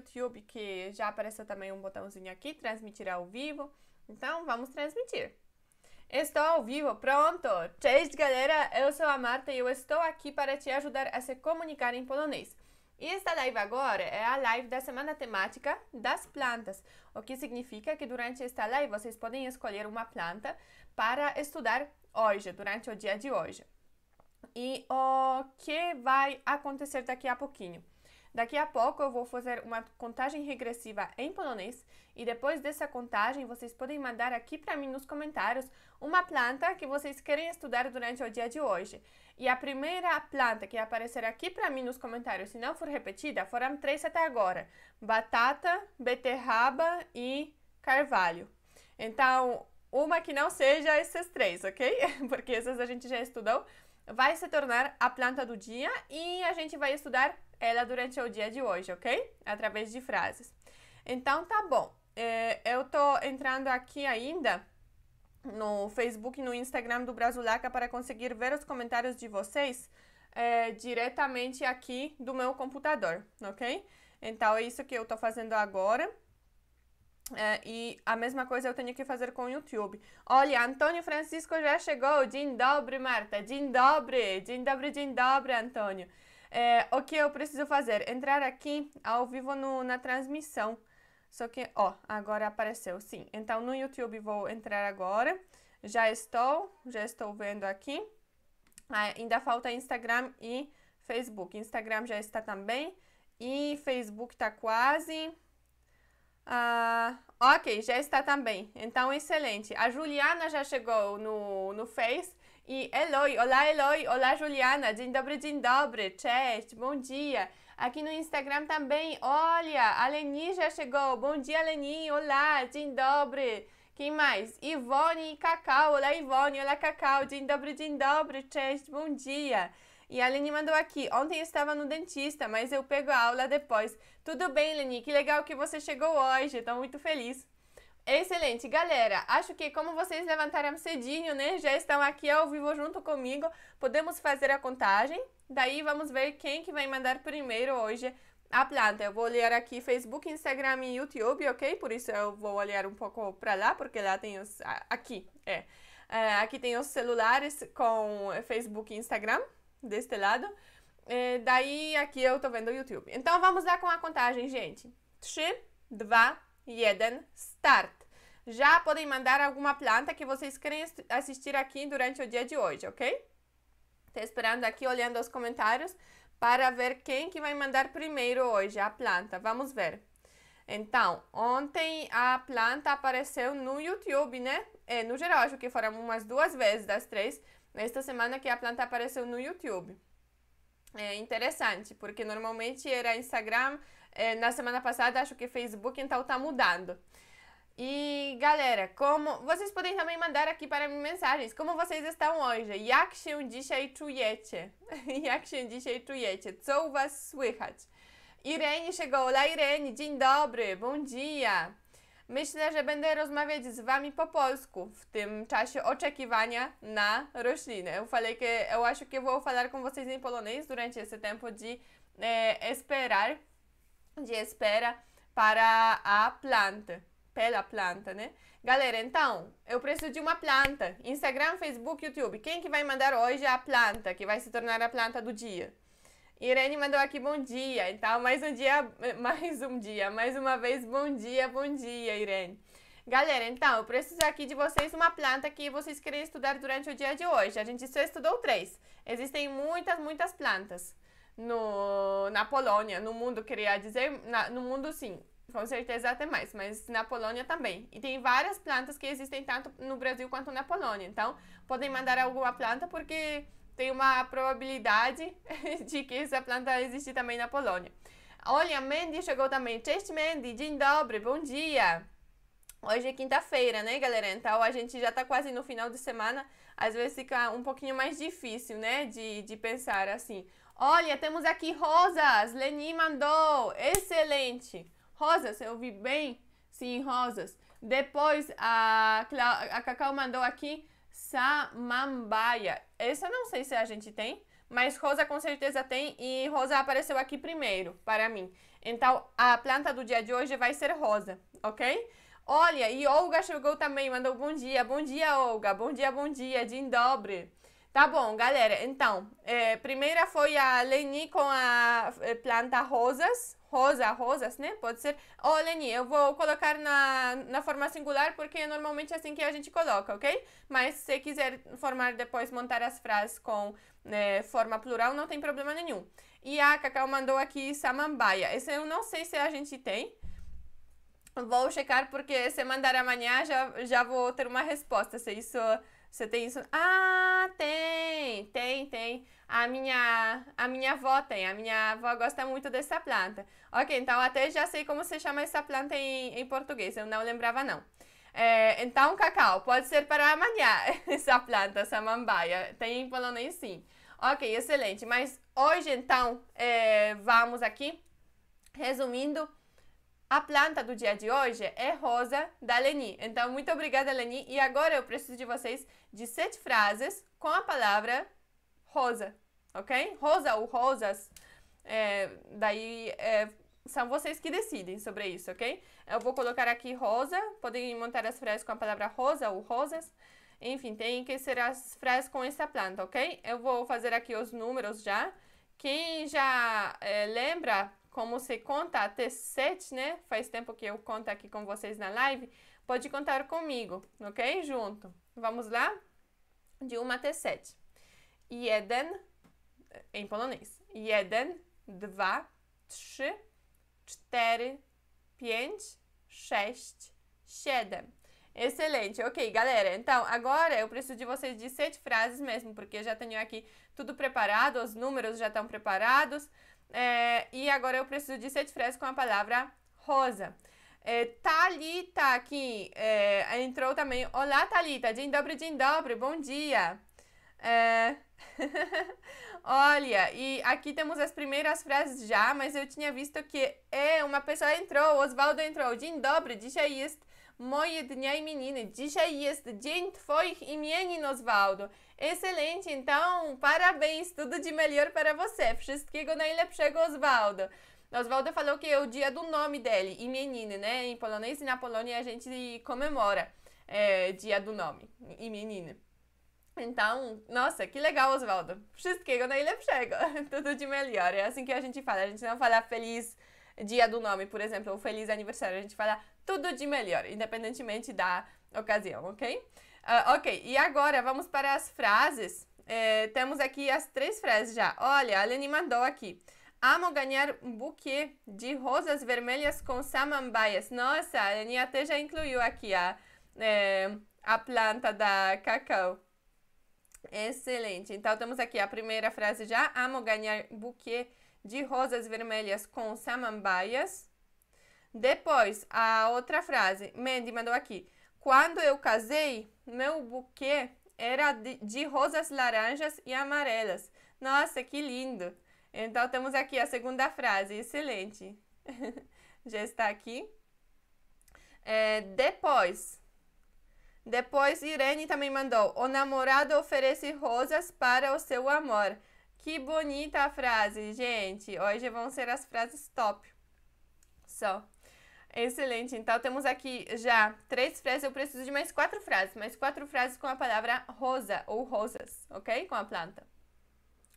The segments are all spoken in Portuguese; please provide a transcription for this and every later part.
YouTube, que já apareceu também um botãozinho aqui, transmitir ao vivo. Então, vamos transmitir. Estou ao vivo, pronto! Cześć, galera! Eu sou a Marta e eu estou aqui para te ajudar a se comunicar em polonês. E esta live agora é a live da semana temática das plantas, o que significa que durante esta live vocês podem escolher uma planta para estudar hoje, durante o dia de hoje. E o que vai acontecer daqui a pouquinho? Daqui a pouco eu vou fazer uma contagem regressiva em polonês e depois dessa contagem vocês podem mandar aqui para mim nos comentários uma planta que vocês querem estudar durante o dia de hoje. E a primeira planta que aparecer aqui para mim nos comentários, se não for repetida, foram três até agora: batata, beterraba e carvalho. Então, uma que não seja essas três, ok? Porque essas a gente já estudou. Vai se tornar a planta do dia e a gente vai estudar ela durante o dia de hoje, ok? Através de frases. Então tá bom. É, eu tô entrando aqui ainda no Facebook e no Instagram do Brasulaca para conseguir ver os comentários de vocês é, diretamente aqui do meu computador, ok? Então é isso que eu tô fazendo agora. É, e a mesma coisa eu tenho que fazer com o YouTube. Olha, Antônio Francisco já chegou. Din dobre, Marta. Din dobre. Din dobre, din dobre, Antônio. É, o que eu preciso fazer? Entrar aqui ao vivo no, na transmissão. Só que, ó, agora apareceu, sim. Então, no YouTube vou entrar agora. Já estou, já estou vendo aqui. Ah, ainda falta Instagram e Facebook. Instagram já está também. E Facebook está quase. Ah, ok, já está também. Então, excelente. A Juliana já chegou no, no Face. E Eloy, olá Eloy, olá Juliana, din dobre, din dobre, cześć, bom dia. Aqui no Instagram também, olha, a Leni já chegou, bom dia Leni, olá, din dobre. Quem mais? Ivone e Cacau, olá Ivone, olá Cacau, din dobre, din dobre, cześć, bom dia. E a Leni mandou aqui, ontem eu estava no dentista, mas eu pego a aula depois. Tudo bem, Leni, que legal que você chegou hoje, estou muito feliz. Excelente, galera. Acho que como vocês levantaram cedinho, né? Já estão aqui ao vivo junto comigo. Podemos fazer a contagem. Daí vamos ver quem que vai mandar primeiro hoje a planta. Eu vou olhar aqui Facebook, Instagram e YouTube, ok? Por isso eu vou olhar um pouco para lá, porque lá tem os aqui, é. Ah, aqui tem os celulares com Facebook e Instagram deste lado. É, daí aqui eu tô vendo o YouTube. Então vamos lá com a contagem, gente. 3, 2, 1, start. Já podem mandar alguma planta que vocês querem assistir aqui durante o dia de hoje, ok? Estou esperando aqui, olhando os comentários, para ver quem que vai mandar primeiro hoje a planta. Vamos ver. Então, ontem a planta apareceu no YouTube, né? É, no geral, acho que foram umas duas vezes das três. Esta semana que a planta apareceu no YouTube. É interessante, porque normalmente era Instagram, é, na semana passada acho que Facebook, então tá mudando. E galera, como vocês podem também mandar aqui para mim mensagens, como vocês estão hoje? Jak się dzisiaj czujecie? Jak się dzisiaj czujecie? Co u was słychać? Irene chegou. Olá, Irene. Dzień dobry. Bom dia. Myślę, że będę rozmawiać z Wami po polsku w tym czasie oczekiwania na roślinę. Eu falei que eu acho que eu vou falar com vocês em polonês durante esse tempo de eh, esperar, de espera para a planta. pé planta, né? Galera, então, eu preciso de uma planta. Instagram, Facebook, YouTube. Quem que vai mandar hoje a planta, que vai se tornar a planta do dia? Irene mandou aqui bom dia. Então, mais um dia, mais um dia, mais uma vez bom dia, bom dia, Irene. Galera, então, eu preciso aqui de vocês uma planta que vocês querem estudar durante o dia de hoje. A gente só estudou três. Existem muitas, muitas plantas no, na Polônia, no mundo, queria dizer, na, no mundo sim. Com certeza até mais, mas na Polônia também. E tem várias plantas que existem tanto no Brasil quanto na Polônia. Então, podem mandar alguma planta porque tem uma probabilidade de que essa planta existe também na Polônia. Olha, Mandy chegou também. Cześć Mandy, dzień dobry, bom dia. Hoje é quinta-feira, né, galera? Então a gente já tá quase no final de semana. Às vezes fica um pouquinho mais difícil, né, de, de pensar assim. Olha, temos aqui rosas. Leni mandou. Excelente. Rosas, eu vi bem? Sim, rosas. Depois, a, a Cacau mandou aqui samambaia. Essa não sei se a gente tem, mas rosa com certeza tem e rosa apareceu aqui primeiro para mim. Então, a planta do dia de hoje vai ser rosa, ok? Olha, e Olga chegou também, mandou bom dia, bom dia, Olga, bom dia, bom dia, de dobre. Tá bom, galera. Então, é, primeira foi a Leni com a é, planta rosas. Rosa, rosas, né? Pode ser. Ô, oh, Leni, eu vou colocar na, na forma singular porque é normalmente é assim que a gente coloca, ok? Mas se quiser formar depois, montar as frases com né, forma plural, não tem problema nenhum. E a Cacau mandou aqui samambaia. Esse eu não sei se a gente tem. Vou checar porque se mandar amanhã já, já vou ter uma resposta se isso você tem isso? Ah, tem, tem, tem. A minha, a minha avó tem, a minha avó gosta muito dessa planta. Ok, então até já sei como se chama essa planta em, em português, eu não lembrava não. É, então, cacau, pode ser para amanhã essa planta, essa mambaia. Tem em polonês sim. Ok, excelente. Mas hoje então, é, vamos aqui, resumindo a planta do dia de hoje é rosa da Leni. Então, muito obrigada, Leni. E agora eu preciso de vocês de sete frases com a palavra rosa, ok? Rosa ou rosas. É, daí é, são vocês que decidem sobre isso, ok? Eu vou colocar aqui rosa. Podem montar as frases com a palavra rosa ou rosas. Enfim, tem que ser as frases com essa planta, ok? Eu vou fazer aqui os números já. Quem já é, lembra como se conta até 7, né? Faz tempo que eu conto aqui com vocês na live. Pode contar comigo, ok? Junto. Vamos lá? De 1 até 7. Jeden, em polonês. Jeden, é dwa, trzy, cztery, pięć, sześć, siedem. Excelente, ok, galera. Então, agora eu preciso de vocês de sete frases mesmo, porque já tenho aqui tudo preparado, os números já estão preparados. É, e agora eu preciso de sete frases com a palavra rosa. É, Talita aqui é, entrou também. Olá, Talita. Dzień dobre, dzień dobre. Bom dia. É... Olha, e aqui temos as primeiras frases já, mas eu tinha visto que é, uma pessoa entrou, Oswaldo entrou. Dzień dobry, dzisiaj jest moje dnia imieniny. Dzisiaj jest dzień twoich imienin, Oswaldo. Excelente, então parabéns, tudo de melhor para você. Wszystkiego najlepszego, Oswaldo. Oswaldo falou que é o dia do nome dele, imieniny, né? Em polonês e na Polônia a gente comemora é, dia do nome, imieniny. Então, nossa, que legal, Oswaldo. Wszystkiego najlepszego. Tudo de melhor. É assim que a gente fala. A gente não fala feliz dia do nome, por exemplo, ou feliz aniversário. A gente fala tudo de melhor, independentemente da ocasião, ok? Uh, ok, e agora vamos para as frases. É, temos aqui as três frases já. Olha, a Lenny mandou aqui. Amo ganhar um buquê de rosas vermelhas com samambaias. Nossa, a Lenny até já incluiu aqui a, é, a planta da cacau. Excelente. Então, temos aqui a primeira frase já. Amo ganhar buquê de rosas vermelhas com samambaias. Depois, a outra frase. Mandy mandou aqui. Quando eu casei, meu buquê era de, de rosas laranjas e amarelas. Nossa, que lindo! Então temos aqui a segunda frase, excelente. Já está aqui. É, depois. Depois, Irene também mandou: O namorado oferece rosas para o seu amor. Que bonita a frase, gente. Hoje vão ser as frases top. Só. So. Excelente. Então temos aqui já três frases. Eu preciso de mais quatro frases, mais quatro frases com a palavra rosa ou rosas, ok? Com a planta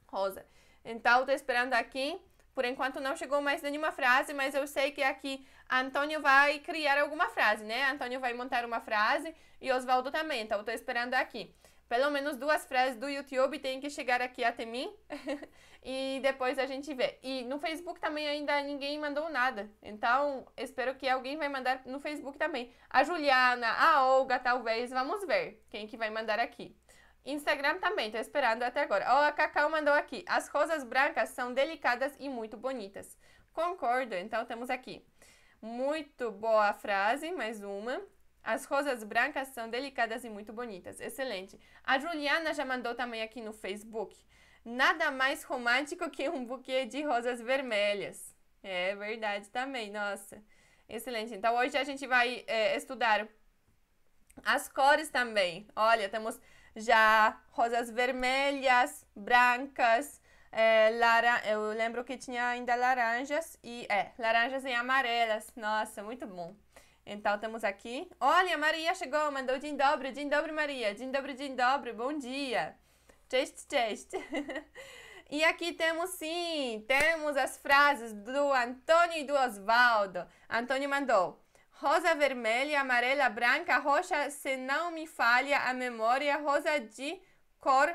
rosa. Então estou esperando aqui. Por enquanto não chegou mais nenhuma frase, mas eu sei que aqui Antônio vai criar alguma frase, né? Antônio vai montar uma frase e Oswaldo também. Então estou esperando aqui. Pelo menos duas frases do YouTube têm que chegar aqui até mim e depois a gente vê. E no Facebook também ainda ninguém mandou nada. Então, espero que alguém vai mandar no Facebook também. A Juliana, a Olga, talvez. Vamos ver quem que vai mandar aqui. Instagram também, tô esperando até agora. Ó, oh, a Cacau mandou aqui. As rosas brancas são delicadas e muito bonitas. Concordo, então temos aqui. Muito boa frase, mais uma. As rosas brancas são delicadas e muito bonitas. Excelente. A Juliana já mandou também aqui no Facebook. Nada mais romântico que um buquê de rosas vermelhas. É verdade também, nossa. Excelente. Então hoje a gente vai é, estudar as cores também. Olha, temos já rosas vermelhas, brancas, é, lara... eu lembro que tinha ainda laranjas e é, laranjas e amarelas. Nossa, muito bom. Então temos aqui. Olha, Maria chegou, mandou din dobro, din dobro, Maria. Din dobro, din dobro, bom dia. teste teste E aqui temos sim, temos as frases do Antônio e do Osvaldo. Antônio mandou: Rosa vermelha, amarela, branca, roxa, se não me falha a memória, rosa de cor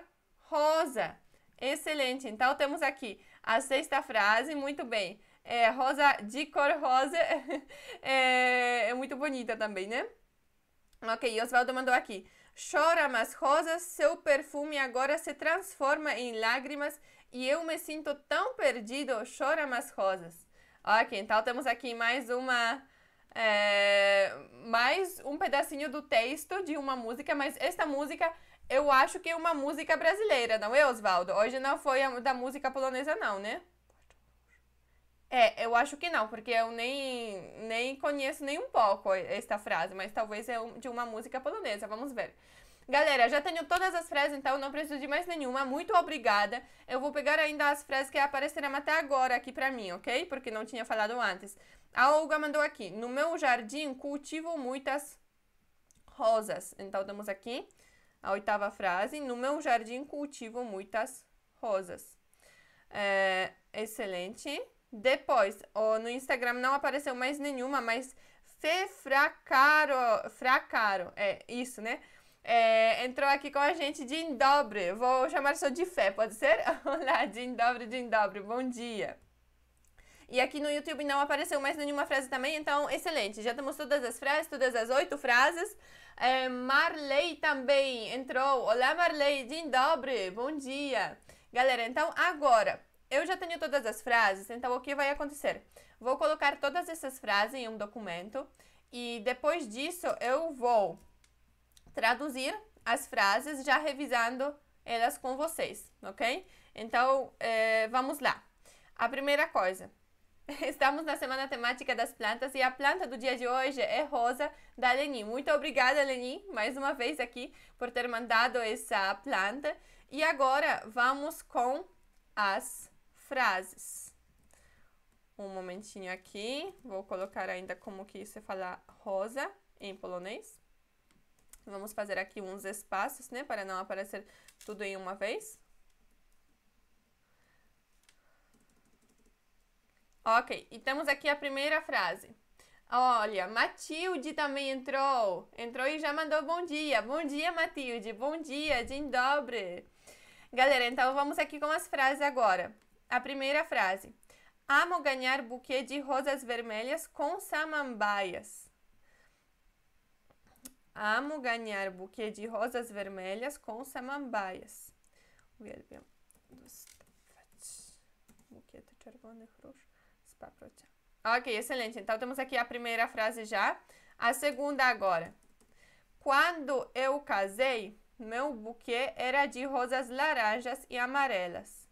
rosa. Excelente. Então temos aqui a sexta frase, muito bem é, rosa de cor rosa, é, é muito bonita também, né? Ok, Oswaldo mandou aqui. Chora, mas rosas, seu perfume agora se transforma em lágrimas e eu me sinto tão perdido. Chora, mas rosas. Ok, então temos aqui mais uma. É, mais um pedacinho do texto de uma música, mas esta música eu acho que é uma música brasileira, não é, Oswaldo? Hoje não foi da música polonesa, não, né? É, eu acho que não, porque eu nem, nem conheço nem um pouco esta frase, mas talvez é de uma música polonesa, vamos ver. Galera, já tenho todas as frases, então não preciso de mais nenhuma. Muito obrigada. Eu vou pegar ainda as frases que apareceram até agora aqui pra mim, ok? Porque não tinha falado antes. A Olga mandou aqui. No meu jardim cultivo muitas rosas. Então temos aqui a oitava frase. No meu jardim cultivo muitas rosas. É, excelente. Depois, oh, no Instagram não apareceu mais nenhuma, mas Fê Fracaro, Fracaro, é isso, né? É, entrou aqui com a gente, de indobre Vou chamar só de Fé, pode ser? Olá, de indobre de indobre bom dia. E aqui no YouTube não apareceu mais nenhuma frase também, então excelente. Já temos todas as frases, todas as oito frases. É, Marley também entrou. Olá, Marley, de indobre bom dia. Galera, então agora, eu já tenho todas as frases, então o que vai acontecer? Vou colocar todas essas frases em um documento e depois disso eu vou traduzir as frases já revisando elas com vocês, ok? Então, eh, vamos lá. A primeira coisa. Estamos na semana temática das plantas e a planta do dia de hoje é rosa da Leni. Muito obrigada, Leni, mais uma vez aqui por ter mandado essa planta. E agora vamos com as frases. Um momentinho aqui, vou colocar ainda como que você fala rosa em polonês. Vamos fazer aqui uns espaços, né, para não aparecer tudo em uma vez. Ok, e temos aqui a primeira frase. Olha, Matilde também entrou. Entrou e já mandou bom dia. Bom dia, Matilde. Bom dia, Jim Dobre. Galera, então vamos aqui com as frases agora. A primeira frase. Amo ganhar buquê de rosas vermelhas com samambaias. Amo ganhar buquê de rosas vermelhas com samambaias. Ok, excelente. Então temos aqui a primeira frase já. A segunda agora. Quando eu casei, meu buquê era de rosas laranjas e amarelas.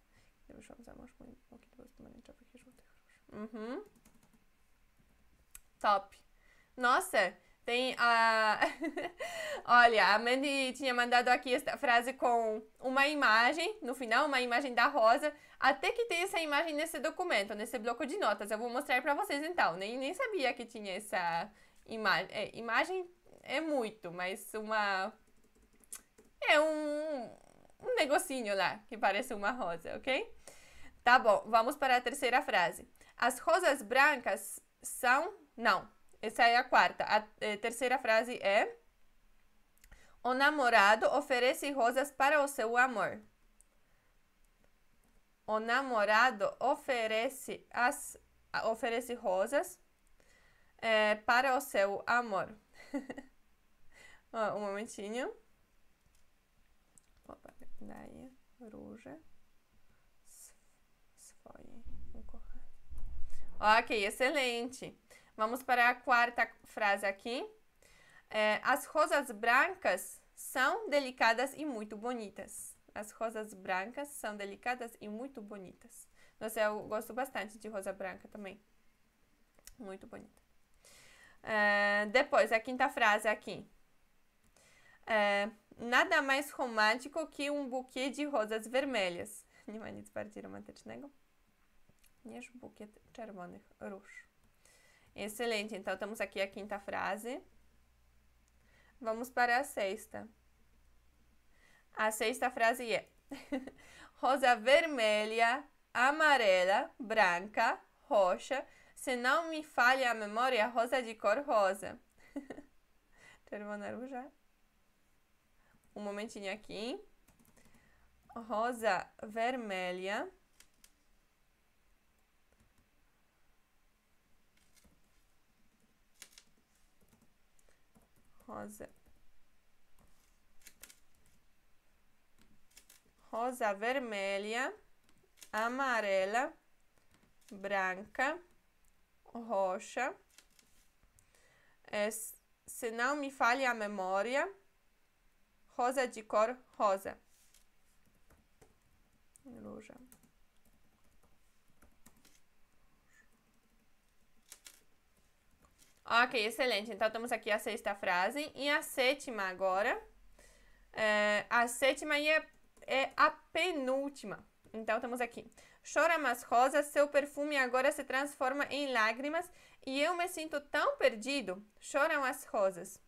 Ja już Wam zamąż mój pouquinho de pomarańczowych e żółtych róż. Mhm. Top. Nossa, tem a. Olha, a Mandy tinha mandado aqui esta frase com uma imagem, no final, uma imagem da rosa. Até que tem essa imagem nesse documento, nesse bloco de notas. Eu vou mostrar para vocês então. Nem, nem sabia que tinha essa imagem. É, imagem é muito, mas uma. É um, um negocinho lá que parece uma rosa, ok? Tá bom, vamos para a terceira frase. As rosas brancas são. Não, essa é a quarta. A eh, terceira frase é. O namorado oferece rosas para o seu amor. O namorado oferece, as, oferece rosas eh, para o seu amor. um momentinho. Opa daje róże swojej ukochanej. Ok, excelente. Vamos para a quarta frase aqui. É, as rosas brancas são delicadas e muito bonitas. As rosas brancas são delicadas e muito bonitas. Nossa, eu gosto bastante de rosa branca também. Muito bonita. É, depois, a quinta frase aqui. É, Nada mais romântico que um buquê de rosas vermelhas. há nada mais romântico romantycznego buquê de czerwonych rosas Excelente, então temos aqui a quinta frase. Vamos para a sexta. A sexta frase é: Rosa vermelha, amarela, branca, roxa. Se não me falha a memória, rosa de cor rosa. Czerwona róża um momentinho aqui. Rosa vermelha. Rosa. Rosa vermelha, amarela, branca, roxa. É, se não me falha a memória, rosa é de cor rosa. Loja. Ok, excelente. Então, temos aqui a sexta frase. E a sétima agora. É, a sétima é, é a penúltima. Então, temos aqui. Chora, mas rosa, seu perfume agora se transforma em lágrimas e eu me sinto tão perdido. Choram as rosas.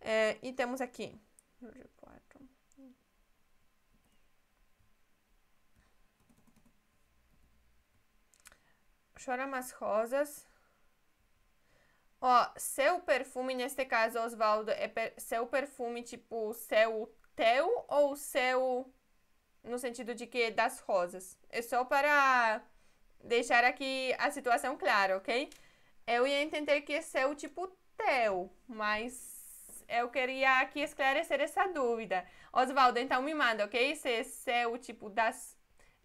É, e temos aqui. Chora mais rosas. Ó, seu perfume, neste caso, Osvaldo, é per seu perfume, tipo, seu teu ou seu. No sentido de que das rosas. É só para deixar aqui a situação clara, ok? Eu ia entender que o é tipo, teu, mas eu queria aqui esclarecer essa dúvida. Osvaldo, então me manda, ok? Se o é tipo, das.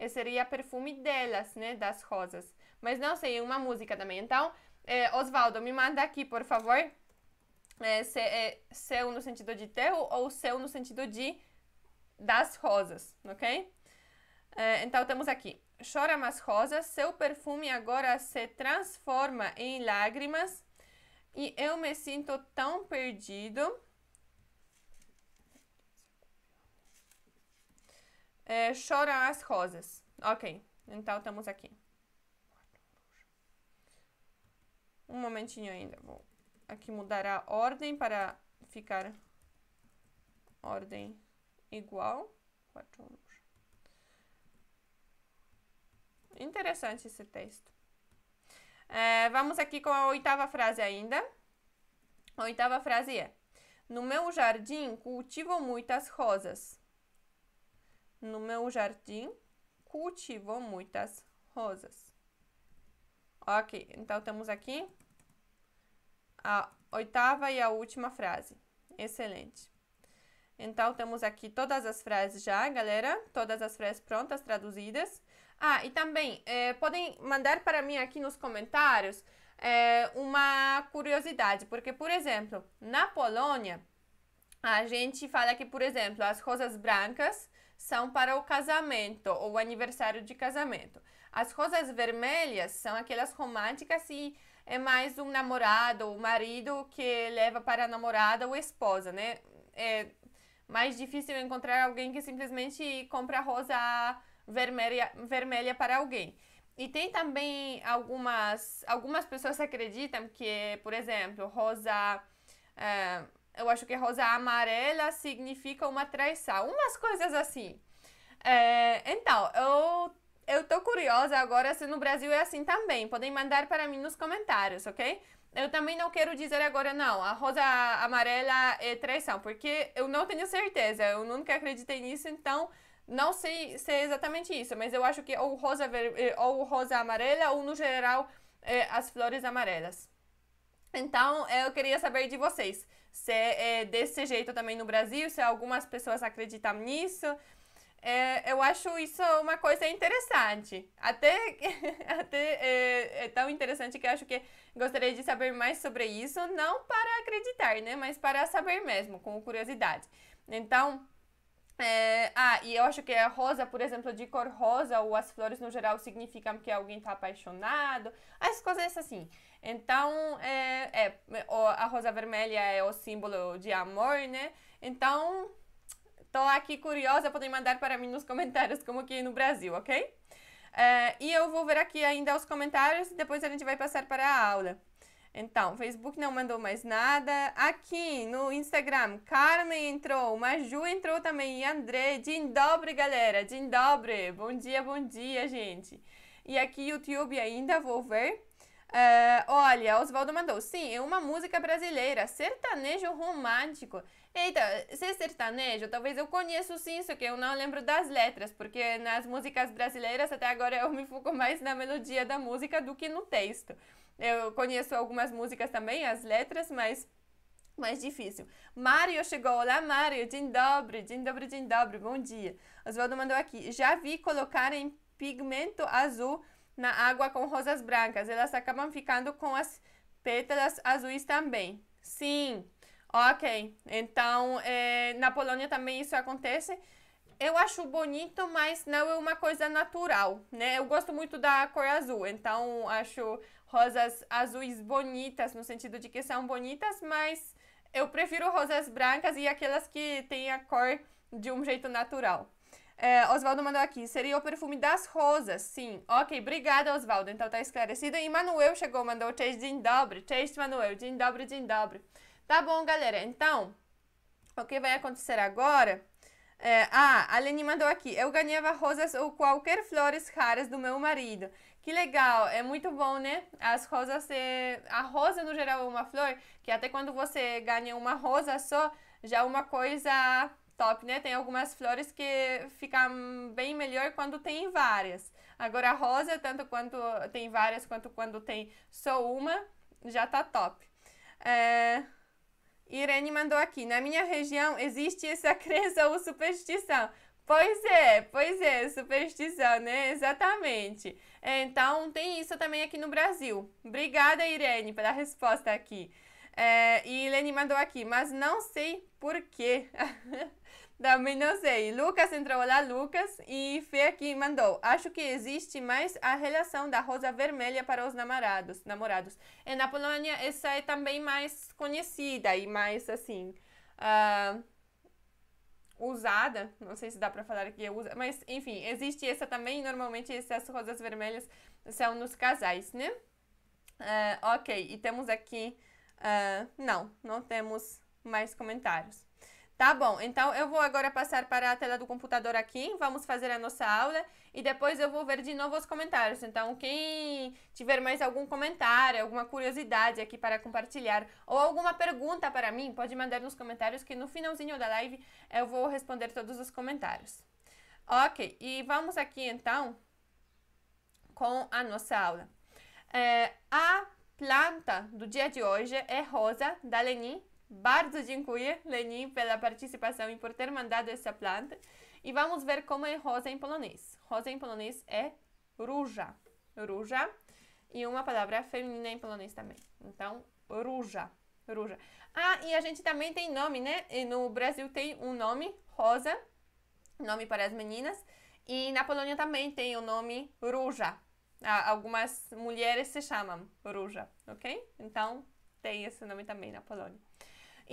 Seria perfume delas, né? Das rosas mas não sei uma música também. Então, é, me manda aqui, por favor, é, se é seu é no sentido de teu ou seu é no sentido de das rosas, ok? É, então, temos aqui. Chora mas rosas, seu perfume agora se transforma em lágrimas e eu me sinto tão perdido. É, chora as rosas. Ok, então estamos aqui. Um momentinho ainda. Vou aqui mudar a ordem para ficar ordem igual. Interessante esse texto. É, vamos aqui com a oitava frase ainda. A oitava frase é: No meu jardim cultivo muitas rosas. No meu jardim cultivo muitas rosas. Ok, então temos aqui a oitava e a última frase. Excelente. Então, temos aqui todas as frases já, galera. Todas as frases prontas, traduzidas. Ah, e também, eh, podem mandar para mim aqui nos comentários eh, uma curiosidade. Porque, por exemplo, na Polônia, a gente fala que, por exemplo, as rosas brancas são para o casamento ou aniversário de casamento. As rosas vermelhas são aquelas românticas e é mais um namorado o marido que leva para a namorada ou esposa, né? É mais difícil encontrar alguém que simplesmente compra rosa vermelha, vermelha para alguém. E tem também algumas, algumas pessoas acreditam que, por exemplo, rosa. É, eu acho que rosa amarela significa uma traição. Umas coisas assim. É, então, eu eu tô curiosa agora se no Brasil é assim também. Podem mandar para mim nos comentários, ok? Eu também não quero dizer agora, não, a rosa amarela é traição, porque eu não tenho certeza, eu nunca acreditei nisso, então não sei se é exatamente isso, mas eu acho que ou rosa, ver... Eh, ou rosa amarela, ou no geral, é, as flores amarelas. Então, eh, eu queria saber de vocês, se é desse jeito também no Brasil, se algumas pessoas acreditam nisso, é, eu acho isso uma coisa interessante. Até, até é, é, tão interessante que acho que gostaria de saber mais sobre isso, não para acreditar, né? Mas para saber mesmo, com curiosidade. Então, é, ah, e eu acho que a rosa, por exemplo, de cor rosa ou as flores no geral significam que alguém está apaixonado, as coisas assim. Então, é, é, a rosa vermelha é o símbolo de amor, né? Então, Estou aqui curiosa, podem mandar para mim nos comentários como que é no Brasil, ok? É, e eu vou ver aqui ainda os comentários e depois a gente vai passar para a aula. Então, Facebook não mandou mais nada. Aqui no Instagram, Carmen entrou, Maju entrou também e André. Din dobre, galera, din dobre. Bom dia, bom dia, gente. E aqui YouTube ainda, vou ver. É, olha, Oswaldo mandou. Sim, é uma música brasileira, sertanejo romântico. Eita, se é sertanejo, talvez eu conheça sim, só que eu não lembro das letras, porque nas músicas brasileiras até agora eu me foco mais na melodia da música do que no texto. Eu conheço algumas músicas também, as letras, mas mais difícil. Mário chegou. olá Mário. Dzień dobry, dzień Bom dia. Oswaldo mandou aqui. Já vi colocar em pigmento azul na água com rosas brancas. Elas acabam ficando com as pétalas azuis também. Sim. Ok, então é, na Polônia também isso acontece. Eu acho bonito, mas não é uma coisa natural, né? Eu gosto muito da cor azul, então acho rosas azuis bonitas, no sentido de que são bonitas, mas eu prefiro rosas brancas e aquelas que têm a cor de um jeito natural. É, Oswaldo mandou aqui, seria o perfume das rosas, sim. Ok, obrigada, Oswaldo. Então tá esclarecido. E Manuel chegou, mandou o dzień dobry. Cześć, Manuel, dzień dobry, dzień Tá bom, galera. Então, o que vai acontecer agora? É, ah, a Leni mandou aqui. Eu ganhava rosas ou qualquer flores raras do meu marido. Que legal, é muito bom, né? As rosas, é... a rosa no geral é uma flor que até quando você ganha uma rosa só, já é uma coisa top, né? Tem algumas flores que ficam bem melhor quando tem várias. Agora a rosa, tanto quanto tem várias quanto quando tem só uma, já tá top. É... Irene mandou aqui: na minha região existe essa crença ou superstição. Pois é, pois é, superstição, né? Exatamente. Então, tem isso também aqui no Brasil. Obrigada, Irene, pela resposta aqui. É, e Irene mandou aqui, mas não sei por quê. Também não sei. Lucas entrou lá, Lucas, e Fê aqui mandou. Acho que existe mais a relação da rosa vermelha para os namorados. namorados. E na Polônia essa é também mais conhecida e mais assim. Uh, usada, não sei se dá para falar que usa mas enfim, existe essa também. Normalmente essas rosas vermelhas são nos casais, né? Uh, ok, e temos aqui. Uh, não, não temos mais comentários. Tá bom, então eu vou agora passar para a tela do computador aqui, vamos fazer a nossa aula e depois eu vou ver de novo os comentários. Então, quem tiver mais algum comentário, alguma curiosidade aqui para compartilhar ou alguma pergunta para mim, pode mandar nos comentários que no finalzinho da live eu vou responder todos os comentários. Ok, e vamos aqui então com a nossa aula. É, a planta do dia de hoje é rosa da Lenin Bardzo dziękuję Lenin pela participação e por ter mandado essa planta. E vamos ver como é rosa em polonês. Rosa em polonês é ruja. Ruja. E uma palavra feminina em polonês também. Então, ruja. Ruja. Ah, e a gente também tem nome, né? E no Brasil tem um nome, rosa, nome para as meninas. E na Polônia também tem o nome ruja. Ah, algumas mulheres se chamam ruja, ok? Então, tem esse nome também na Polônia.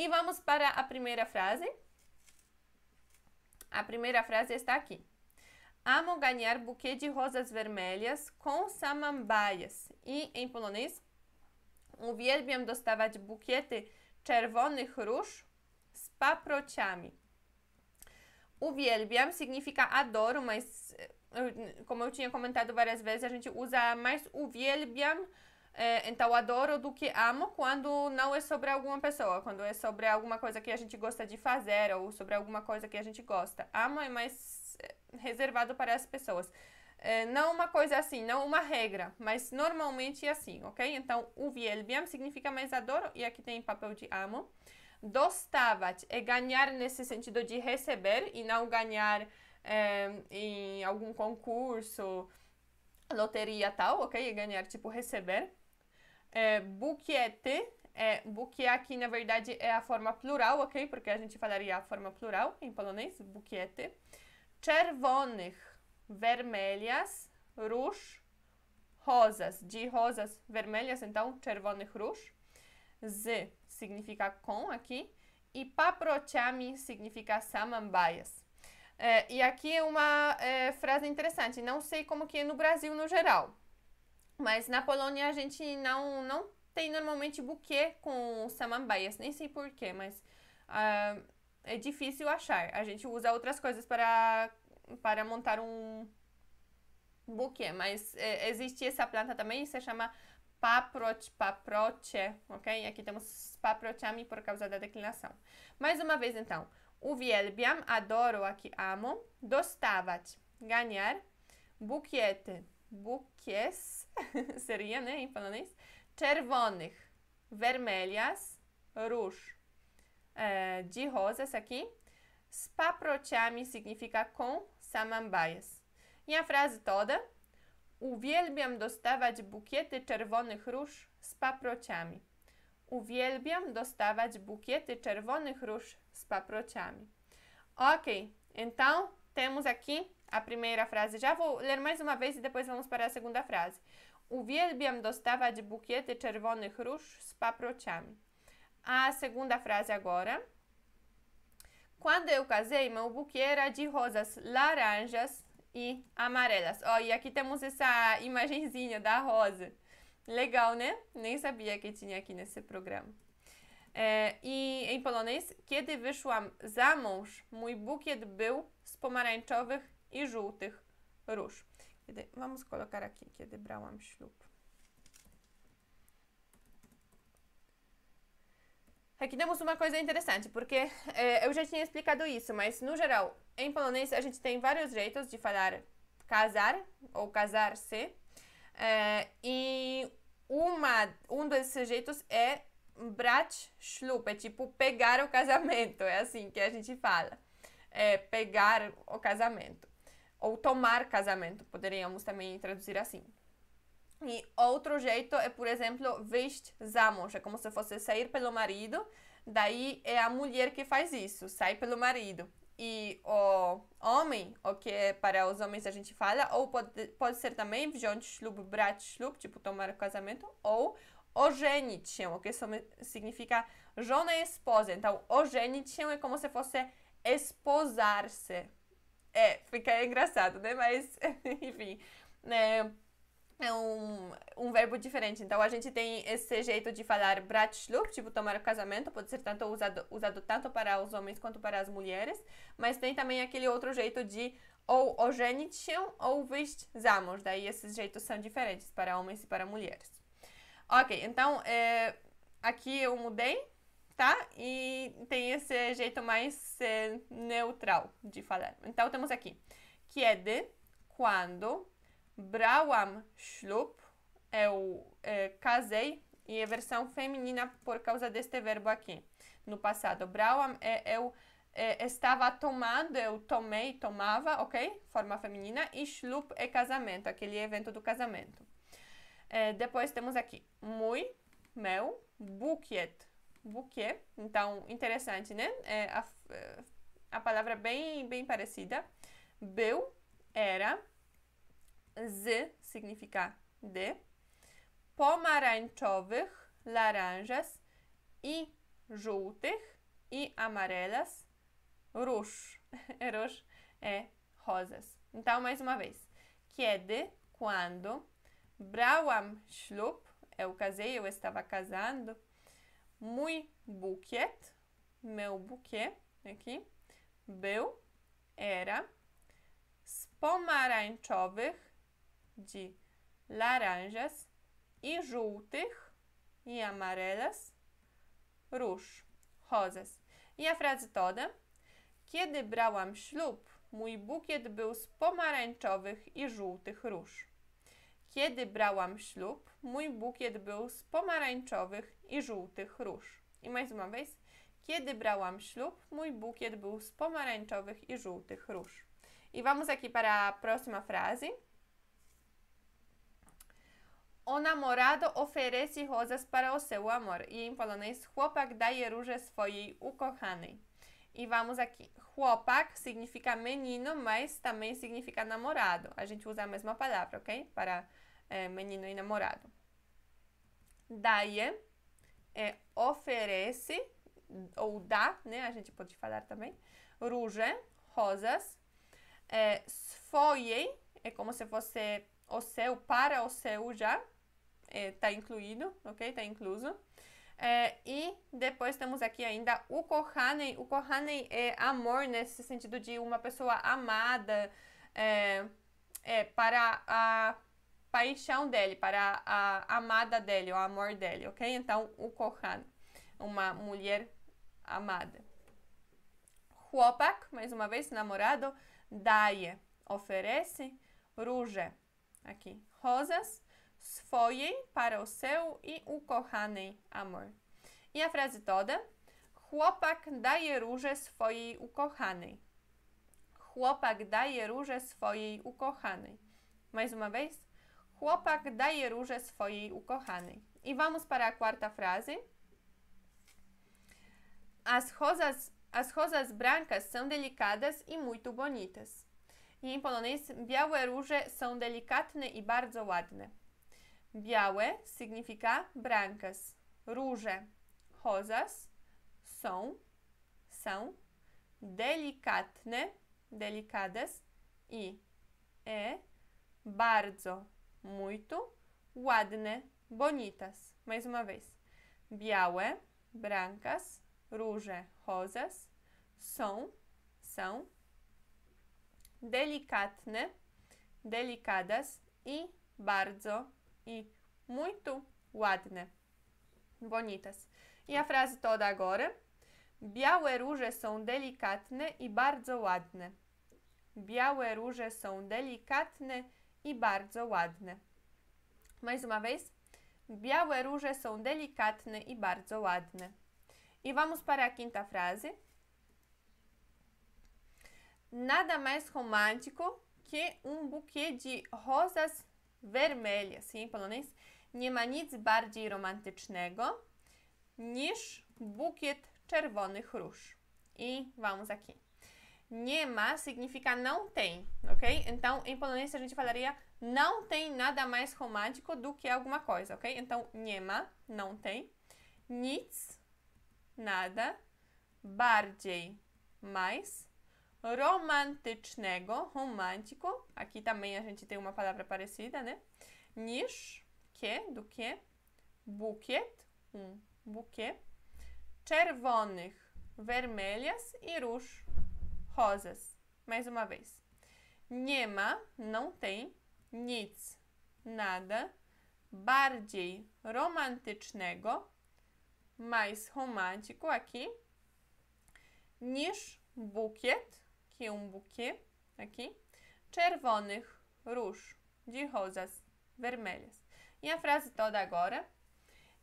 E vamos para a primeira frase. A primeira frase está aqui. Amo ganhar buquê de rosas vermelhas com samambaias. E em polonês uwielbiam dostawać bukiety czerwonych róż z paprociami. Uwielbiam significa adoro, mas eh, como eu tinha comentado várias vezes, a gente usa mais uwielbiam é, então, adoro do que amo quando não é sobre alguma pessoa, quando é sobre alguma coisa que a gente gosta de fazer ou sobre alguma coisa que a gente gosta. Amo é mais é, reservado para as pessoas. É, não uma coisa assim, não uma regra, mas normalmente é assim, ok? Então, vielbiam significa mais adoro e aqui tem papel de amo. dostavat é ganhar nesse sentido de receber e não ganhar é, em algum concurso, loteria tal, ok? É ganhar tipo receber é, buquete, é, buquê aqui na verdade é a forma plural, ok? Porque a gente falaria a forma plural em polonês, buquete. Czerwonych, vermelhas, róż, rosas, de rosas vermelhas, então, czerwonych róż. Z significa com aqui e paprochami significa samambaias. É, e aqui é uma é, frase interessante, não sei como que é no Brasil no geral, mas na Polônia a gente não, não tem normalmente buquê com samambaias, nem sei porquê, mas uh, é difícil achar. A gente usa outras coisas para, para montar um buquê, mas é, existe essa planta também, se chama paprote, paproche, ok? Aqui temos paprochami por causa da declinação. Mais uma vez então, uvielbiam, adoro, aqui amo, dostawać, ganhar, buquete, bukies, seriane em polonês, czerwonych, vermelhas, róż. É, de rosas aqui. S paprociami significa com samambaias. E a frase toda. Uwielbiam dostawać bukiety czerwonych róż z paprociami. Uwielbiam dostawać bukiety czerwonych róż z paprociami. Ok, então temos aqui a primeira frase. Já vou ler mais uma vez e depois vamos para a segunda frase. Uwielbiam dostawać bukiety czerwonych róż z paprociami. A segunda frase agora. Quando eu casei, meu buquê era de rosas laranjas e amarelas. Ó, oh, e aqui temos essa imagenzinha da rosa. Legal, né? Nem sabia que tinha aqui nesse programa. É, I em polonês, kiedy wyszłam za mąż, mój bukiet był z pomarańczowych e żółtych róż. Kiedy vamos colocar aqui, kiedy é brałam ślub. Aqui temos uma coisa interessante, porque eh, eu já tinha explicado isso, mas no geral, em polonês a gente tem vários jeitos de falar casar ou casar-se. Eh, e uma, um desses jeitos é brat schlup, é tipo pegar o casamento, é assim que a gente fala. É pegar o casamento ou tomar casamento, poderíamos também traduzir assim. E outro jeito é, por exemplo, vest zamons, é como se fosse sair pelo marido, daí é a mulher que faz isso, sai pelo marido. E o homem, o que é para os homens a gente fala, ou pode, pode ser também brat Bratschlub, tipo tomar casamento, ou oženičem, o que significa jona esposa. Então, oženičem é como se fosse esposar-se, é, fica engraçado, né? Mas, enfim, né? É um, um verbo diferente. Então, a gente tem esse jeito de falar Bratschlup, tipo tomar o casamento, pode ser tanto usado, usado tanto para os homens quanto para as mulheres. Mas tem também aquele outro jeito de ou oženitchen ou vistamos. Daí, esses jeitos são diferentes para homens e para mulheres. Ok, então, é, aqui eu mudei tá? E tem esse jeito mais eh, neutral de falar. Então temos aqui: kiedy, é quando, Brauam, schlup, eu é eh, casei, e a é versão feminina por causa deste verbo aqui. No passado, Brauam é eu é, estava tomando, eu tomei, tomava, ok? Forma feminina. E schlup é casamento, aquele evento do casamento. É, depois temos aqui, mui, meu, bukiet, buquê. Então, interessante, né? É a, é, a palavra bem, bem parecida. Beu era. Z significa de. Pomaranchowych, laranjas. I żółtych e amarelas. Róż. Róż é rosas. Então, mais uma vez. Kiedy, quando. Brałam ślub. Eu casei, eu estava casando. Mój bukiet, meu bukiet, aqui, był, era, z pomarańczowych, di, laranjas, i żółtych, i amarelas, róż, hozes. Ja a frase toda, kiedy brałam ślub, mój bukiet był z pomarańczowych i żółtych róż. Kiedy brałam ślub, mój bukiet był z pomarańczowych i żółtych róż. I mais uma vez, kiedy brałam ślub, mój bukiet był z pomarańczowych i żółtych róż. I vamos aqui para a próxima frase. O namorado oferece rosas para o seu amor. E em polonês, chłopak daje róże swojej ukochanej. E vamos aqui. Chłopak significa menino, mas também significa namorado. A gente usa a mesma palavra, ok? Para é, menino e namorado. Daje é, oferece ou dá, né? A gente pode falar também. Ruge, rosas. É, é como se fosse o seu, para o seu já. Está é, incluído, ok? Está incluso. É, e depois temos aqui ainda o Kohanen. O Kohanen é amor né, nesse sentido de uma pessoa amada é, é, para a paixão dele, para a amada dele, o amor dele, ok? Então, o Kohan, uma mulher amada. Chłopak, mais uma vez, namorado, daje, oferece, róże, aqui, rosas, swojej, para o seu e ukochanej amor. E a frase toda, chłopak daje róże swojej ukochanej. Chłopak daje róże swojej ukochanej. Mais uma vez, Chłopak daje róże swojej ukochanej. I vamos para a quarta frase. As rosas, as rosas brancas são delicadas e muito bonitas. I em polonês, białe róże są delikatne i bardzo ładne. Białe significa brancas. Róże. Rosas są, są delikatne, delicadas i e, bardzo muito ładne, bonitas. Mais uma vez. Białe, brancas, róże, rosas, są, são, delikatne, delicadas i bardzo i muito ładne, bonitas. E a frase toda agora. Białe róże są delikatne i bardzo ładne. Białe róże są delikatne i bardzo ładny. Mais uma vez? Białe róże są delikatne i bardzo ładne. I vamos para a quinta frase. Nada mais romântico que um buquê de rosas vermelhas. Sim, polonês. Nie ma nic bardziej romantycznego niż bukiet czerwonych róż. I vamos aqui. Nie ma significa não tem, ok? Então, em polonês a gente falaria não tem nada mais romântico do que alguma coisa, ok? Então, nie ma, não tem. Nic, nada. Bardziej, mais. Romantycznego, romântico. Aqui também a gente tem uma palavra parecida, né? Nish, que, do que. Bukiet, um buquê. Czerwonych, vermelhas. E rush, rosas. Mais uma vez. Nie ma, não tem. Nic, nada. Bardziej romantycznego, mais romântico aqui. Niż bukiet, que é um buquê aqui. Czerwonych róż, de rosas vermelhas. E a frase toda agora.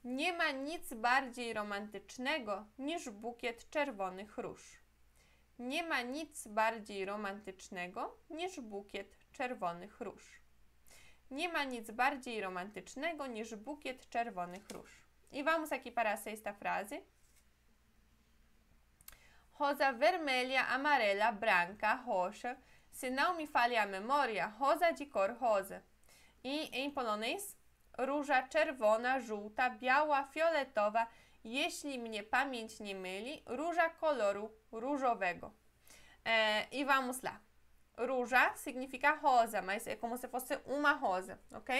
Nie ma nic bardziej romantycznego niż bukiet czerwonych róż. Nie ma nic bardziej romantycznego niż bukiet czerwonych róż. Nie ma nic bardziej romantycznego niż bukiet czerwonych róż. I vamos aqui para a sexta frase. Rosa vermelha, amarela, branca, roxa. Se não me falha a memória, rosa de cor rosa. I e, em polonês, róża czerwona, żółta, biała, fioletowa. Jeśli mnie pamięć nie myli, róża koloru Różowego. É, e vamos lá. Ruja significa rosa, mas é como se fosse uma rosa, ok?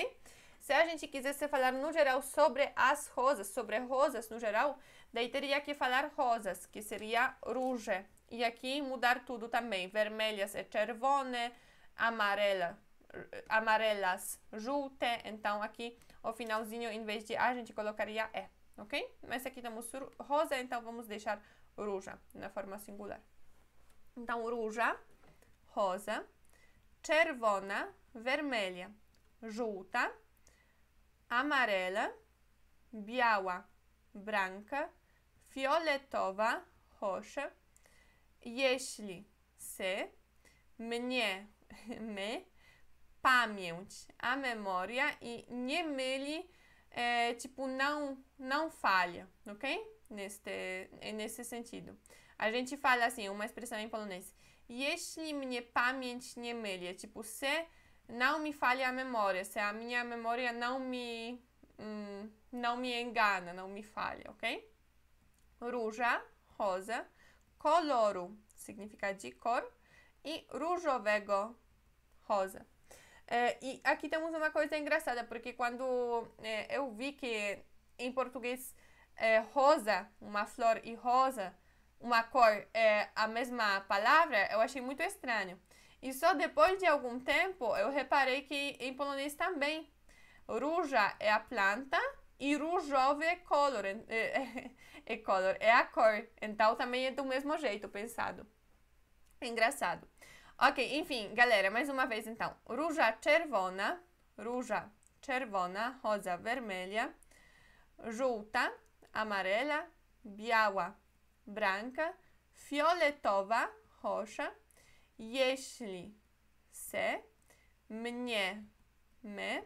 Se a gente quisesse falar no geral sobre as rosas, sobre rosas no geral, daí teria que falar rosas, que seria ruja E aqui mudar tudo também. Vermelhas é cervone, amarela, amarelas, jute. Então aqui o finalzinho, em vez de a, a gente colocaria é, ok? Mas aqui temos rosa, então vamos deixar róża na forma singular. Então, róża, rosa, czerwona, vermelha, żółta, amarela, biała, branca, fioletowa, roxa. Jeśli se, mnie, my, pamięć, a memória i nie myli, tipo, e, não, não falha, ok? neste, eh, nesse sentido. A gente fala assim, uma expressão em polonês. Jeśli mnie pamięć nie myli, tipo, se não me falha a memória, se a minha memória não me hum, não me engana, não me falha, ok? Ruja, rosa, Coloro, significa de cor e różowego, rosa. É, e aqui temos uma coisa engraçada, porque quando é, eu vi que em português é, rosa, uma flor e rosa, uma cor é a mesma palavra, eu achei muito estranho. E só depois de algum tempo eu reparei que em polonês também. Ruja é a planta e rujove é color, é, é color, é a cor. Então também é do mesmo jeito pensado. Engraçado. Ok, enfim, galera, mais uma vez então. Ruja czerwona, ruja czerwona, rosa vermelha, żółta, amarela, biała, branka, fioletowa, chosza. Jeśli se, mnie, my,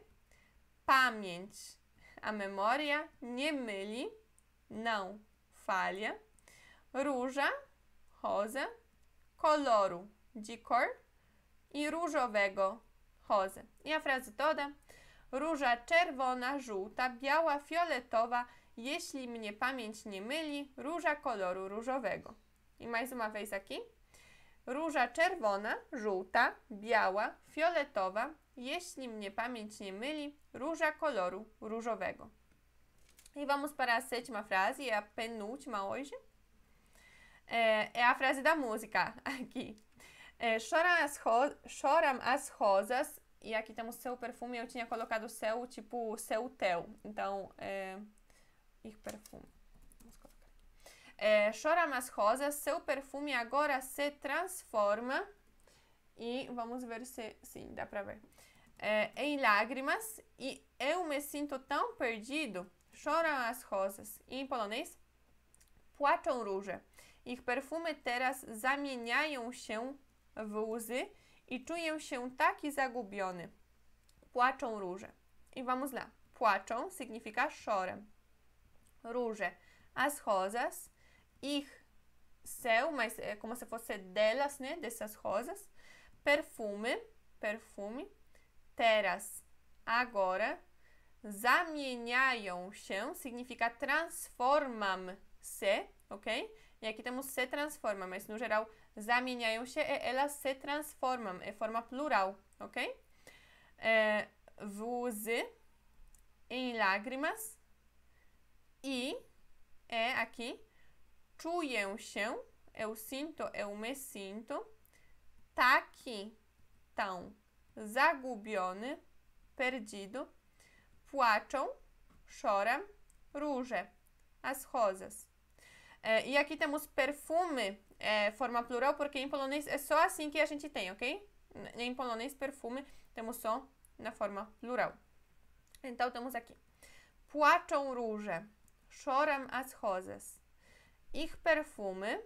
pamięć, a memoria nie myli, não falha, róża, rosa, koloru, de cor i różowego, rosa. I a frazy toda, róża czerwona, żółta, biała, fioletowa, Jeśli mnie pamięć nie myli, róża koloru różowego. E mais uma vez aqui. Róża czerwona, żółta, biała, fioletowa. Jeśli mnie pamięć nie myli, róża koloru różowego. E vamos para a sétima frase, é a penúltima hoje. É, é a frase da música aqui. É, choram, as choram as rosas. E aqui temos seu perfume. Eu tinha colocado seu tipo seu tel. Então, é, e perfume. Vamos colocar aqui. É, Chora mais rosa, seu perfume agora se transforma. E vamos ver se. Sim, dá pra ver. É, em lágrimas e eu me sinto tão perdido. Choram as rosas. E em polonês? Płaczą róże. Ich perfumy teraz zamieniają się w łzy i czuję się taki zagubiony. Płaczą róże. I vamos lá. Płaczą significa choram ruge. As rosas, ich céu, mas é como se fosse delas, né? Dessas rosas. Perfume, perfume. Teras, agora. Zamieniają chão significa transformam se, ok? E aqui temos se transforma, mas no geral zamieniają się é, elas se transformam, é forma plural, ok? É, em lágrimas e é aqui. Czuję się. É eu sinto, é eu é me sinto. Taki, tá tão. Zagubione, perdido. Płaczą, chora. Róże, as rosas. É, e aqui temos perfume, é, forma plural, porque em polonês é só assim que a gente tem, ok? Em polonês, perfume temos só na forma plural. Então, temos aqui. Płaczą róże choram as rosas. Ich perfume,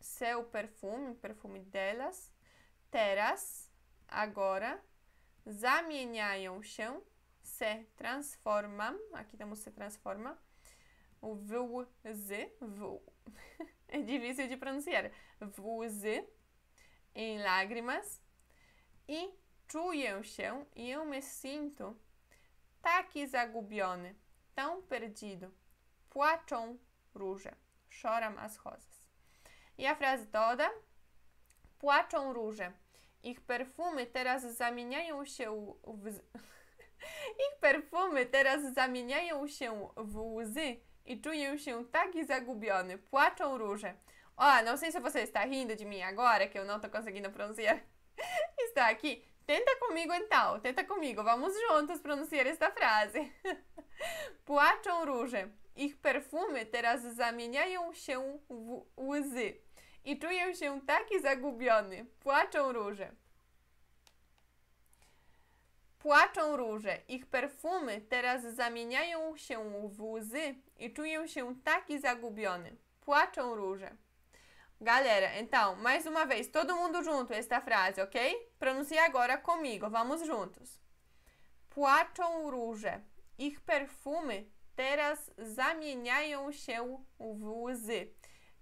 seu perfume, perfume delas, teraz, agora, zamieniają się, se transformam, aqui temos se transforma, o w, z, w, é difícil de pronunciar, w, z, em lágrimas, e czuję się, e eu me sinto, taki zagubiony, tão perdido. płaczą róże. Szoram aschozes. Ja wraz dodam, płaczą róże. Ich perfumy teraz zamieniają się w... Ich perfumy teraz zamieniają się w łzy i czuję się taki zagubiony. Płaczą róże. Ah, não sei se você está rindo no, de mim agora, que eu não estou conseguindo pronunciar. está aqui. Tenta comigo então, tenta comigo. Vamos juntos pronunciar esta frase. Płaczą róże. Ich perfumy teraz zamieniają się w łzy. I czuję się taki zagubiony. Płaczą róże. Płaczą róże, ich perfumy teraz zamieniają się w łzy i czuję się taki zagubiony. Płaczą róże. Galera, então, mais uma vez, todo mundo junto esta frase, ok? Pronuncie agora comigo, vamos juntos. Płaczą róże, ich perfumy Teraz zamieniają się w łzy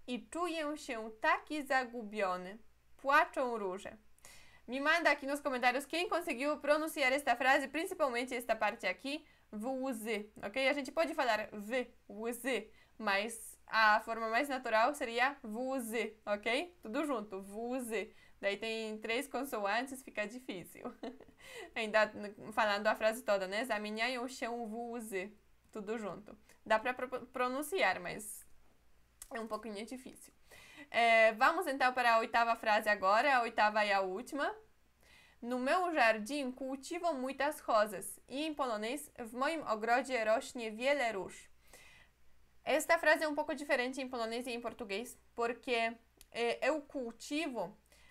i czuję się taki zagubiony. Płaczą róże. Me manda aqui nos comentários quem conseguiu pronunciar esta frase, principalmente esta parte aqui, VUZ, ok? A gente pode falar VUZ, mas a forma mais natural seria VUZ, ok? Tudo junto, VUZ. Daí tem três consoantes, fica difícil. Ainda falando a frase toda, né? Zaminhai się chão VUZ tudo junto. Dá para pronunciar, mas é um pouquinho difícil. É, vamos então para a oitava frase agora, a oitava e é a última. No meu jardim cultivo muitas rosas e em polonês w moim ogrodzie rośnie wiele róż. Esta frase é um pouco diferente em polonês e em português, porque é, eu cultivo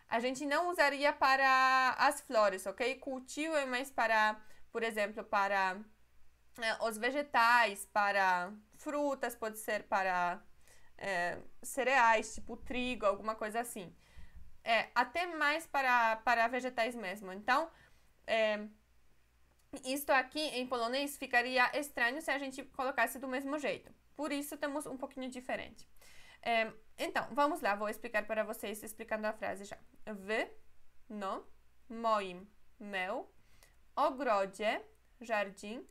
a gente não usaria para as flores, ok? Cultivo é mais para, por exemplo, para é, os vegetais para frutas, pode ser para é, cereais, tipo trigo, alguma coisa assim. É, até mais para, para vegetais mesmo. Então, é, isto aqui em polonês ficaria estranho se a gente colocasse do mesmo jeito. Por isso, temos um pouquinho diferente. É, então, vamos lá, vou explicar para vocês, explicando a frase já. W, no, moim, meu, ogrodzie, é jardim,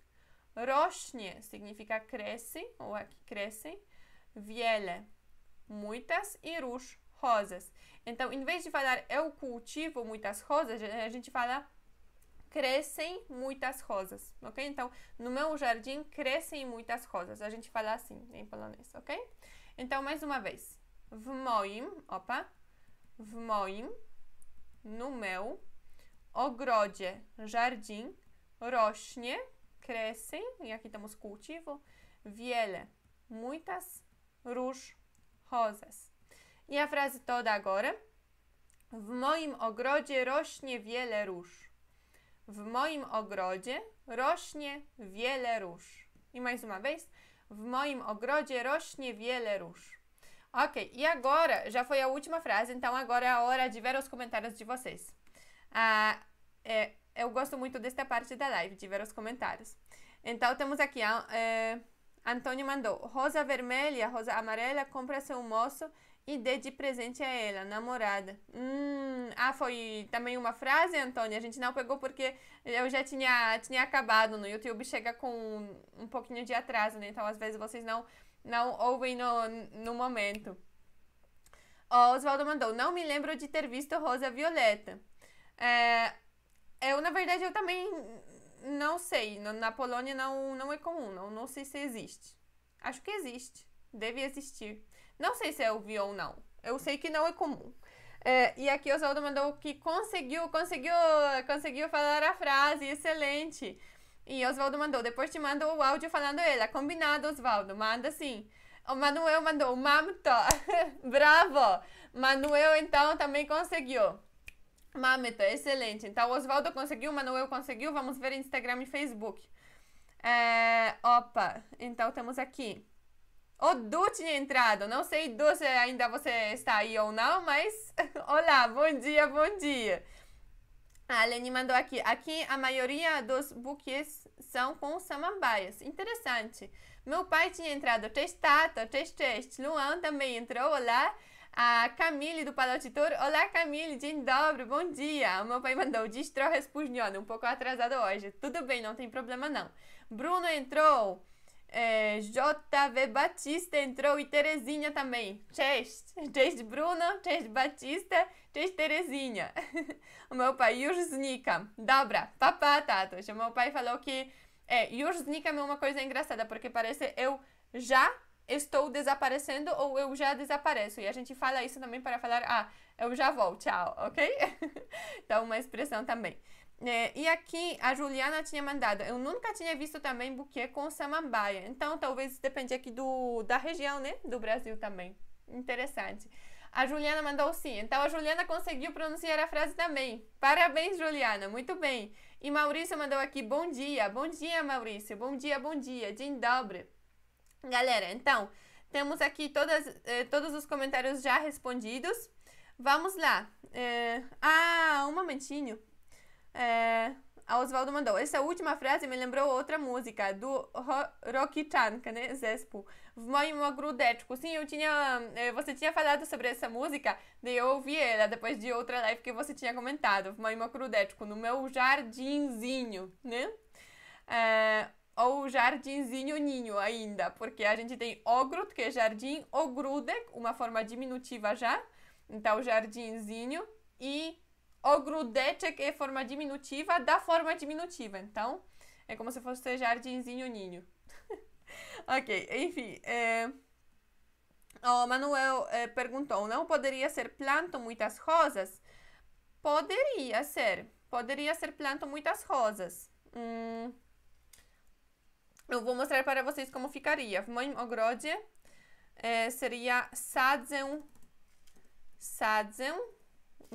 Rośnie significa cresce, ou aqui crescem. Wiele, muitas. E rus, rosas. Então, em vez de falar eu é cultivo muitas rosas, a gente fala crescem muitas rosas, ok? Então, no meu jardim crescem muitas rosas. A gente fala assim em polonês, ok? Então, mais uma vez. W moim, opa, w moim, no meu, ogrodzie, jardim, rośnie crescem, e aqui temos cultivo, wiele, muitas, róż, rosas. E a frase toda agora. W moim ogrodzie rośnie wiele róż. W moim ogrodzie rośnie wiele róż. E mais uma vez. W moim ogrodzie rośnie wiele róż. Ok, e agora já foi a última frase, então agora é a hora de ver os comentários de vocês. Ah, é, eu gosto muito desta parte da live, de ver os comentários. Então temos aqui, é, Antônio mandou, rosa vermelha, rosa amarela, compra seu moço e dê de presente a ela, namorada. Hum, ah, foi também uma frase, Antônio, a gente não pegou porque eu já tinha, tinha acabado, no YouTube chega com um, um pouquinho de atraso, né? Então às vezes vocês não, não ouvem no, no momento. O Oswaldo mandou, não me lembro de ter visto rosa violeta. É, eu, na verdade, eu também não sei. Na Polônia não, não é comum, não, não sei se existe. Acho que existe, deve existir. Não sei se eu é vi ou não. Eu sei que não é comum. É, e aqui o Oswaldo mandou que conseguiu, conseguiu, conseguiu falar a frase, excelente. E Oswaldo mandou, depois te mando o áudio falando ela. Combinado, Oswaldo, manda sim. O Manuel mandou, mamto, bravo. Manuel então também conseguiu. Mameta, excelente. Então, o Oswaldo conseguiu, o Manuel conseguiu. Vamos ver Instagram e Facebook. É, opa, então temos aqui. O Du tinha entrado. Não sei, Du, se ainda você está aí ou não, mas olá, bom dia, bom dia. A Leni mandou aqui. Aqui a maioria dos buquês são com samambaias. Interessante. Meu pai tinha entrado. Testata, test, test. Luan também entrou. Olá. A Camille do Palote Olá, Camille, Dzień dobro. bom dia. O meu pai mandou diz trochę um pouco atrasado hoje. Tudo bem, não tem problema não. Bruno entrou. É, JV Batista entrou e Terezinha também. Cześć! Cześć Bruno, cześć Batista, cześć Terezinha. o meu pai już Dobra, papá, Tato. O meu pai falou que é, już é uma coisa engraçada, porque parece eu já estou desaparecendo ou eu já desapareço. E a gente fala isso também para falar, ah, eu já vou, tchau, ok? então, uma expressão também. É, e aqui a Juliana tinha mandado, eu nunca tinha visto também buquê com samambaia. Então, talvez depende aqui do, da região, né? Do Brasil também. Interessante. A Juliana mandou sim. Então a Juliana conseguiu pronunciar a frase também. Parabéns, Juliana. Muito bem. E Maurício mandou aqui bom dia. Bom dia, Maurício. Bom dia, bom dia. Dzień dobry. Galera, então, temos aqui todas, eh, todos os comentários já respondidos. Vamos lá. É... Ah, um momentinho. É... A Oswaldo mandou. Essa última frase me lembrou outra música do Rocky Chanka, é, né? Zespo. W moim ogródeczku. Sim, eu tinha, eh, você tinha falado sobre essa música, daí eu ouvi ela depois de outra live que você tinha comentado. W moim ogródeczku, no meu jardinzinho, né? É, ou jardinzinho ninho ainda, porque a gente tem ogrut, que é jardim, ogrude, uma forma diminutiva já, então jardinzinho, e ogrudete, que é forma diminutiva da forma diminutiva, então é como se fosse jardinzinho ninho. ok, enfim. É... O Manuel é, perguntou: não poderia ser planto muitas rosas? Poderia ser. Poderia ser planto muitas rosas. Hum. Eu vou mostrar para vocês como ficaria. W moim ogrodzie é, seria sadzę, sadzę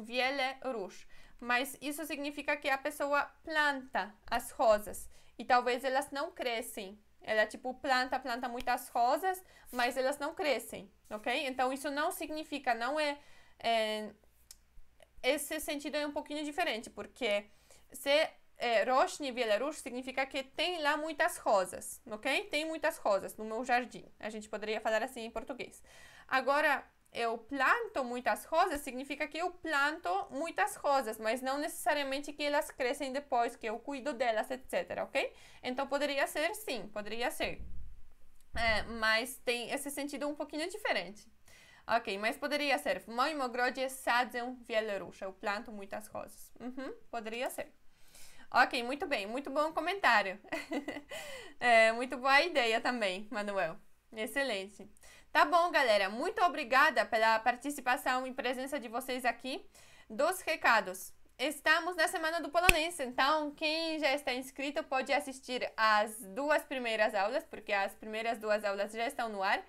wiele róż. Mas isso significa que a pessoa planta as rosas e talvez elas não crescem. Ela, tipo, planta, planta muitas rosas, mas elas não crescem, ok? Então, isso não significa, não é, é esse sentido é um pouquinho diferente, porque se é, rośnie, significa que tem lá muitas rosas, ok? Tem muitas rosas no meu jardim. A gente poderia falar assim em português. Agora, eu planto muitas rosas significa que eu planto muitas rosas, mas não necessariamente que elas crescem depois, que eu cuido delas, etc, ok? Então poderia ser sim, poderia ser. É, mas tem esse sentido um pouquinho diferente. Ok, mas poderia ser. W sadzę wiele Eu planto muitas rosas. Uhum, poderia ser. Ok, muito bem, muito bom comentário. é, muito boa ideia também, Manuel. Excelente. Tá bom, galera. Muito obrigada pela participação e presença de vocês aqui. Dos recados. Estamos na Semana do Polonês, então quem já está inscrito pode assistir as duas primeiras aulas, porque as primeiras duas aulas já estão no ar.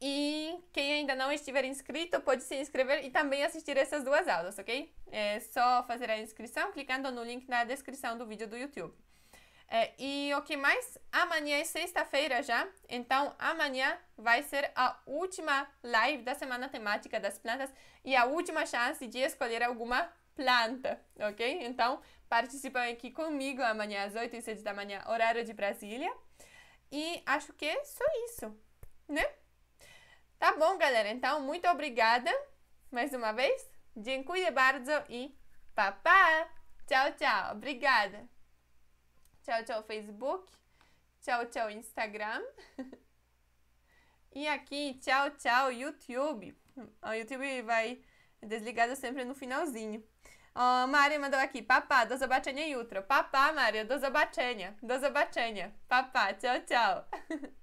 E quem ainda não estiver inscrito pode se inscrever e também assistir essas duas aulas, ok? É só fazer a inscrição clicando no link na descrição do vídeo do YouTube. É, e o que mais? Amanhã é sexta-feira já, então amanhã vai ser a última live da semana temática das plantas e a última chance de escolher alguma planta, ok? Então participem aqui comigo amanhã às 8 e 7 da manhã, horário de Brasília. E acho que é só isso, né? Tá bom, galera. Então, muito obrigada mais uma vez. Dziękuję bardzo e papá. Tchau, tchau. Obrigada. Tchau, tchau, Facebook. Tchau, tchau, Instagram. e aqui, tchau, tchau, YouTube. O YouTube vai desligado sempre no finalzinho. a Maria mandou aqui, papá, do zobaczenia jutro. Papá, Maria do zobaczenia, do zobaczenia. Papá, tchau, tchau.